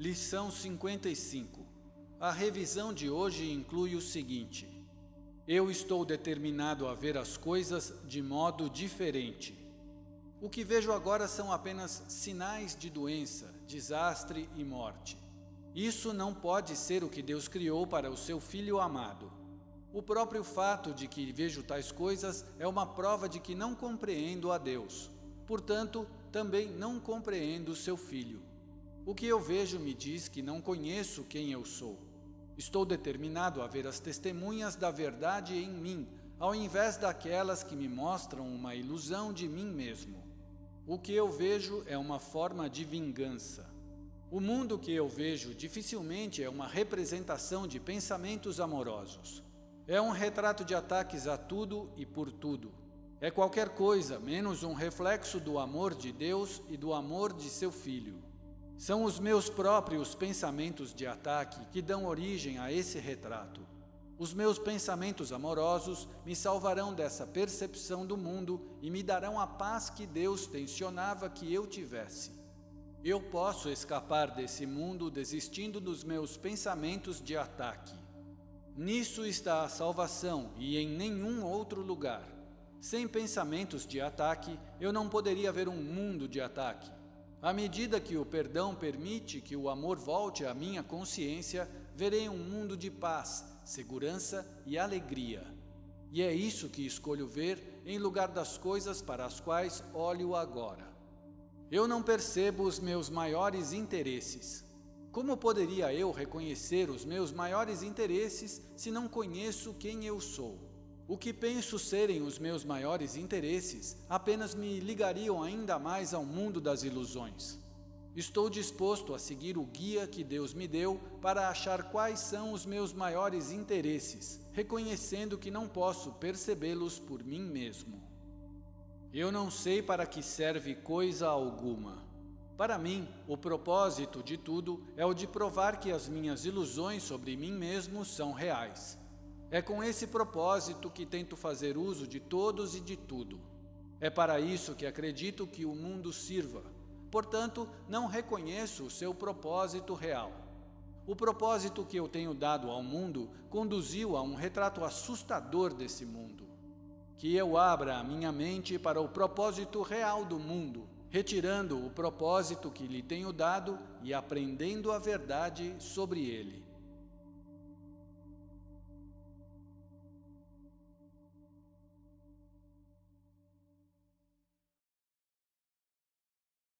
Lição 55. A revisão de hoje inclui o seguinte: Eu estou determinado a ver as coisas de modo diferente. O que vejo agora são apenas sinais de doença, desastre e morte. Isso não pode ser o que Deus criou para o seu filho amado. O próprio fato de que vejo tais coisas é uma prova de que não compreendo a Deus. Portanto, também não compreendo o seu filho. O que eu vejo me diz que não conheço quem eu sou. Estou determinado a ver as testemunhas da verdade em mim, ao invés daquelas que me mostram uma ilusão de mim mesmo. O que eu vejo é uma forma de vingança. O mundo que eu vejo dificilmente é uma representação de pensamentos amorosos. É um retrato de ataques a tudo e por tudo. É qualquer coisa menos um reflexo do amor de Deus e do amor de seu filho. São os meus próprios pensamentos de ataque que dão origem a esse retrato. Os meus pensamentos amorosos me salvarão dessa percepção do mundo e me darão a paz que Deus tensionava que eu tivesse. Eu posso escapar desse mundo desistindo dos meus pensamentos de ataque. Nisso está a salvação e em nenhum outro lugar. Sem pensamentos de ataque, eu não poderia ver um mundo de ataque. À medida que o perdão permite que o amor volte à minha consciência, verei um mundo de paz, segurança e alegria. E é isso que escolho ver em lugar das coisas para as quais olho agora. Eu não percebo os meus maiores interesses. Como poderia eu reconhecer os meus maiores interesses se não conheço quem eu sou? O que penso serem os meus maiores interesses apenas me ligariam ainda mais ao mundo das ilusões. Estou disposto a seguir o guia que Deus me deu para achar quais são os meus maiores interesses, reconhecendo que não posso percebê-los por mim mesmo. Eu não sei para que serve coisa alguma. Para mim, o propósito de tudo é o de provar que as minhas ilusões sobre mim mesmo são reais é com esse propósito que tento fazer uso de todos e de tudo. É para isso que acredito que o mundo sirva. Portanto, não reconheço o seu propósito real. O propósito que eu tenho dado ao mundo conduziu a um retrato assustador desse mundo. Que eu abra a minha mente para o propósito real do mundo, retirando o propósito que lhe tenho dado e aprendendo a verdade sobre ele.